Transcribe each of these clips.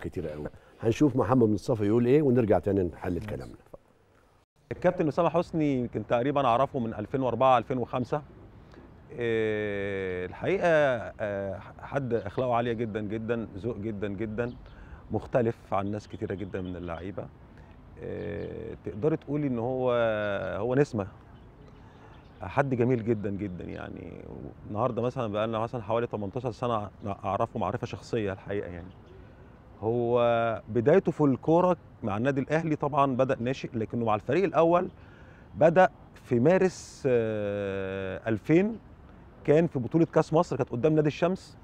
كتير قوي هنشوف محمد مصطفى يقول ايه ونرجع تاني نحلل كلامنا الكابتن اسامه حسني يمكن تقريبا اعرفه من 2004 2005 آه، الحقيقه آه، حد اخلاقه عاليه جدا جدا ذوق جدا جدا مختلف عن ناس كتيره جدا من اللعيبه آه، تقدري تقولي ان هو هو نسمه حد جميل جدا جدا يعني النهارده مثلا بقى لنا مثلا حوالي 18 سنه اعرفه معرفه شخصيه الحقيقه يعني هو بدايته في الكوره مع النادي الاهلي طبعا بدا ناشئ لكنه مع الفريق الاول بدا في مارس 2000 آه، كان في بطوله كاس مصر كانت قدام نادي الشمس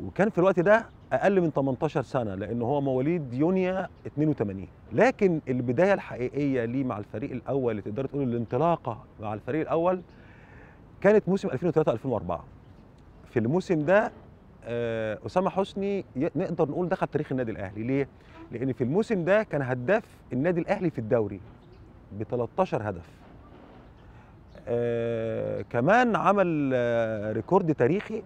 وكان في الوقت ده اقل من 18 سنه لان هو مواليد يونيو 82 لكن البدايه الحقيقيه ليه مع الفريق الاول اللي تقدر تقول الانطلاقه مع الفريق الاول كانت موسم 2003 2004 في الموسم ده آه، اسامه حسني نقدر نقول دخل تاريخ النادي الاهلي ليه لان في الموسم ده كان هداف النادي الاهلي في الدوري ب 13 هدف آه كمان عمل آه ريكورد تاريخي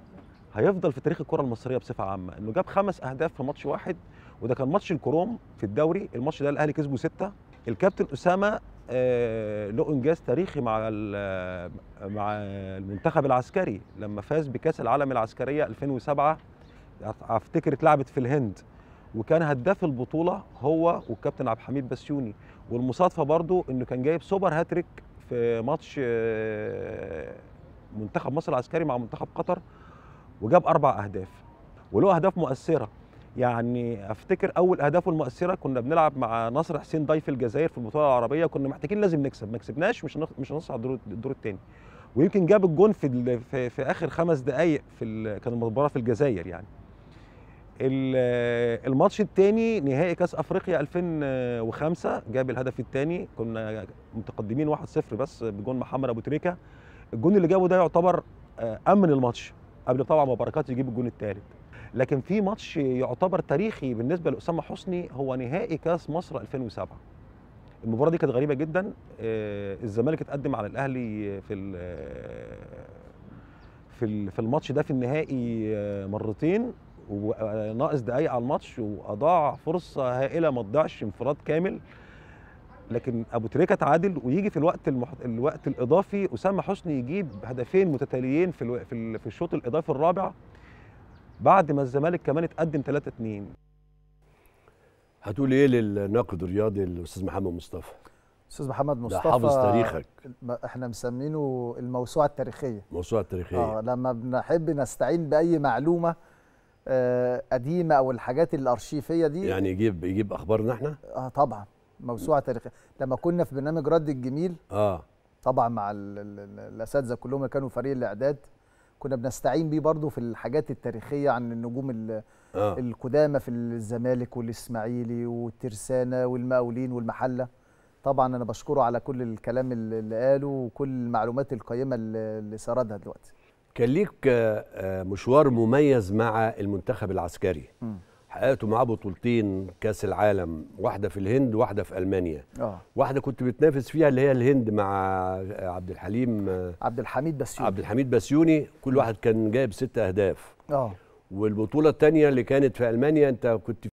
هيفضل في تاريخ الكره المصريه بصفه عامه انه جاب خمس اهداف في ماتش واحد وده كان ماتش الكروم في الدوري الماتش ده الاهلي كسبه سته الكابتن اسامه له آه، انجاز تاريخي مع آه، مع المنتخب العسكري لما فاز بكاس العالم العسكريه 2007 افتكر اتلعبت في الهند وكان هداف البطوله هو والكابتن عبد الحميد بسيوني والمصادفه برضو انه كان جايب سوبر هاتريك في ماتش آه، منتخب مصر العسكري مع منتخب قطر وجاب اربع اهداف وله اهداف مؤثره يعني افتكر اول اهدافه المؤثره كنا بنلعب مع نصر حسين ضيف الجزائر في البطوله العربيه كنا محتاجين لازم نكسب ما كسبناش مش مش هنصعد الدور الثاني ويمكن جاب الجون في, في في اخر خمس دقائق في كان المباراه في الجزائر يعني الماتش الثاني نهائي كاس افريقيا 2005 جاب الهدف الثاني كنا متقدمين 1-0 بس بجون محمد ابو تريكه الجون اللي جابه ده يعتبر آه، امن الماتش قبل طبعا ما بركات يجيب الجون الثالث لكن في ماتش يعتبر تاريخي بالنسبه لاسامه حسني هو نهائي كاس مصر 2007 المباراه دي كانت غريبه جدا آه، الزمالك اتقدم على الاهلي في آه، في في الماتش ده في النهائي آه، مرتين وناقص دقايق على الماتش واضاع فرصه هائله ما تضيعش انفراد كامل لكن ابو تريكه تعادل ويجي في الوقت المح... الوقت الاضافي اسامه حسني يجيب هدفين متتاليين في الو... في, في الشوط الاضافي الرابع بعد ما الزمالك كمان اتقدم 3 2 هتقول ايه للناقد الرياضي الاستاذ محمد مصطفى استاذ محمد مصطفى ده حافظ تاريخك احنا مسمينه الموسوعه التاريخيه الموسوعه التاريخيه اه لما بنحب نستعين باي معلومه آه قديمه او الحاجات الارشيفيه دي يعني يجيب يجيب اخبارنا احنا اه طبعا موسوعه تاريخيه لما كنا في برنامج رد الجميل اه طبعا مع الاساتذه كلهم كانوا فريق الاعداد كنا بنستعين بيه برضه في الحاجات التاريخيه عن النجوم آه. القدامى في الزمالك والاسماعيلي والترسانه والمقاولين والمحله طبعا انا بشكره على كل الكلام اللي قاله وكل المعلومات القيمه اللي سردها دلوقتي كان ليك آه، مشوار مميز مع المنتخب العسكري م. حققته معاه بطولتين كاس العالم واحده في الهند واحده في المانيا آه. واحده كنت بتنافس فيها اللي هي الهند مع عبد الحليم آه، عبد الحميد بسيوني عبد الحميد بسيوني كل واحد كان جايب ست اهداف اه والبطوله الثانيه اللي كانت في المانيا انت كنت